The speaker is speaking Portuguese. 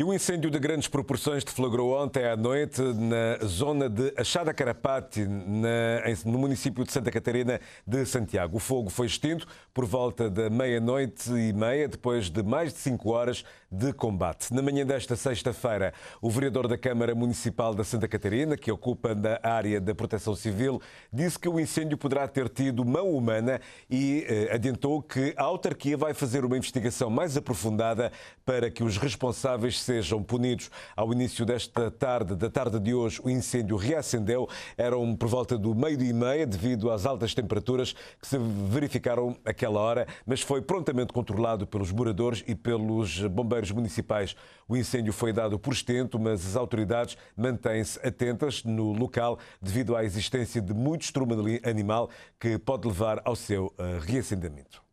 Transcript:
E um incêndio de grandes proporções deflagrou ontem à noite na zona de Achada Carapati, na, no município de Santa Catarina de Santiago. O fogo foi extinto por volta da meia-noite e meia, depois de mais de cinco horas de combate. Na manhã desta sexta-feira, o vereador da Câmara Municipal da Santa Catarina, que ocupa a área da Proteção Civil, disse que o incêndio poderá ter tido mão humana e eh, adiantou que a autarquia vai fazer uma investigação mais aprofundada para que os responsáveis sejam punidos. Ao início desta tarde, da tarde de hoje, o incêndio reacendeu. Eram por volta do meio-dia e meia, devido às altas temperaturas que se verificaram aquela hora, mas foi prontamente controlado pelos moradores e pelos bombeiros municipais. O incêndio foi dado por extento, mas as autoridades mantêm-se atentas no local devido à existência de muito estrume animal que pode levar ao seu eh, reacendamento.